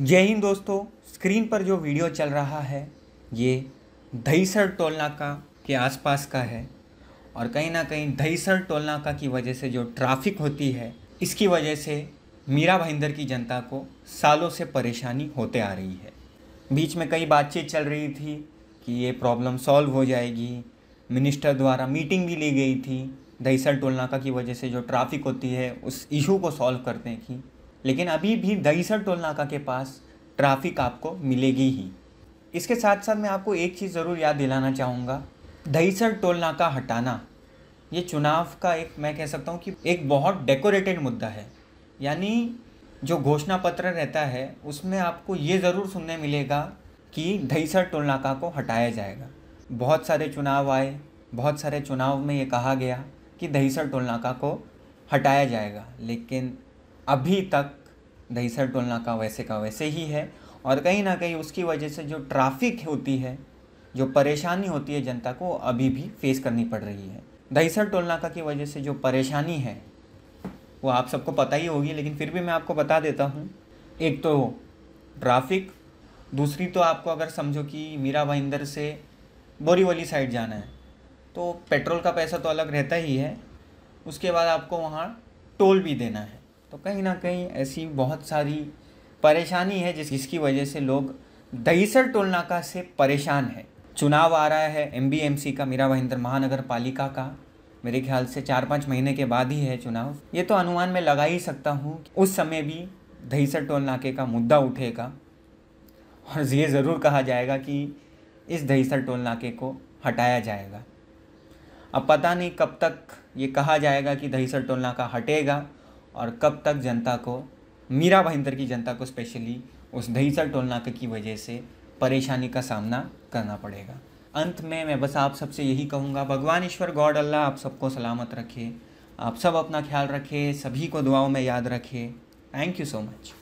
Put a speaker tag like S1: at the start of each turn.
S1: जय हिंद दोस्तों स्क्रीन पर जो वीडियो चल रहा है ये दहीसर टोलनाका के आसपास का है और कहीं ना कहीं दहीसर टोलनाका की वजह से जो ट्रैफिक होती है इसकी वजह से मीरा भाईंदर की जनता को सालों से परेशानी होते आ रही है बीच में कई बातचीत चल रही थी कि ये प्रॉब्लम सॉल्व हो जाएगी मिनिस्टर द्वारा मीटिंग भी ली गई थी दहीसर टोलनाका की वजह से जो ट्रैफिक होती है उस इशू को सॉल्व करने की लेकिन अभी भी दहीसर टोल नाका के पास ट्रैफिक आपको मिलेगी ही इसके साथ साथ मैं आपको एक चीज़ ज़रूर याद दिलाना चाहूँगा दहीसर टोल नाका हटाना ये चुनाव का एक मैं कह सकता हूँ कि एक बहुत डेकोरेटेड मुद्दा है यानी जो घोषणा पत्र रहता है उसमें आपको ये ज़रूर सुनने मिलेगा कि दहीसर टोल नाका को हटाया जाएगा बहुत सारे चुनाव आए बहुत सारे चुनाव में ये कहा गया कि दहीसर टोल नाका को हटाया जाएगा लेकिन अभी तक दहीसर टोलना का वैसे का वैसे ही है और कहीं ना कहीं उसकी वजह से जो ट्रैफिक होती है जो परेशानी होती है जनता को अभी भी फेस करनी पड़ रही है दहीसर टोलनाका की वजह से जो परेशानी है वो आप सबको पता ही होगी लेकिन फिर भी मैं आपको बता देता हूँ एक तो ट्रैफिक दूसरी तो आपको अगर समझो कि मीरा भाईंदर से बोरीवली साइड जाना है तो पेट्रोल का पैसा तो अलग रहता ही है उसके बाद आपको वहाँ टोल भी देना है तो कहीं ना कहीं ऐसी बहुत सारी परेशानी है जिस जिसकी वजह से लोग दहीसर टोल नाका से परेशान है चुनाव आ रहा है एम बी एम सी का मीरा महेंद्र महानगर पालिका का मेरे ख्याल से चार पाँच महीने के बाद ही है चुनाव ये तो अनुमान में लगा ही सकता हूँ उस समय भी दहीसर टोल नाके का मुद्दा उठेगा और ये ज़रूर कहा जाएगा कि इस दहीसर टोल नाके को हटाया जाएगा अब पता नहीं कब तक ये कहा जाएगा कि दहीसर टोल नाका हटेगा और कब तक जनता को मीरा भाईंदर की जनता को स्पेशली उस दहीसर टोल नाके की वजह से परेशानी का सामना करना पड़ेगा अंत में मैं बस आप सबसे यही कहूँगा भगवान ईश्वर गॉड अल्लाह आप सबको सलामत रखे आप सब अपना ख्याल रखें सभी को दुआओं में याद रखें थैंक यू सो मच